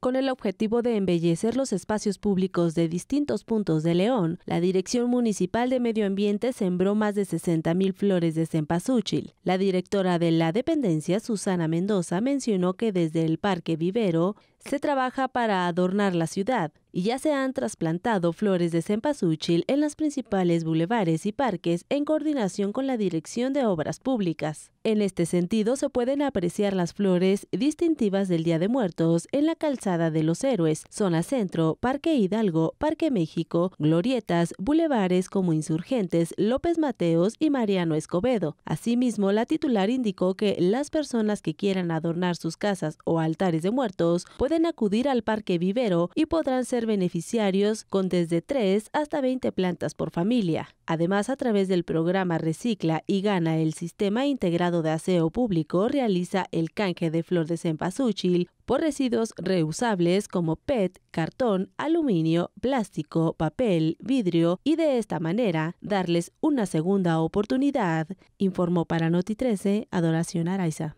Con el objetivo de embellecer los espacios públicos de distintos puntos de León, la Dirección Municipal de Medio Ambiente sembró más de 60.000 flores de cempasúchil. La directora de la dependencia, Susana Mendoza, mencionó que desde el Parque Vivero se trabaja para adornar la ciudad y ya se han trasplantado flores de cempasúchil en las principales bulevares y parques en coordinación con la Dirección de Obras Públicas. En este sentido, se pueden apreciar las flores distintivas del Día de Muertos en la Calzada de los Héroes, Zona Centro, Parque Hidalgo, Parque México, Glorietas, bulevares como Insurgentes, López Mateos y Mariano Escobedo. Asimismo, la titular indicó que las personas que quieran adornar sus casas o altares de muertos pueden acudir al Parque Vivero y podrán ser beneficiarios con desde 3 hasta 20 plantas por familia. Además, a través del programa Recicla y Gana el Sistema Integrado de Aseo Público realiza el canje de flor de cempasúchil por residuos reusables como PET, cartón, aluminio, plástico, papel, vidrio y de esta manera darles una segunda oportunidad, informó para Noti 13 Adoración Araiza.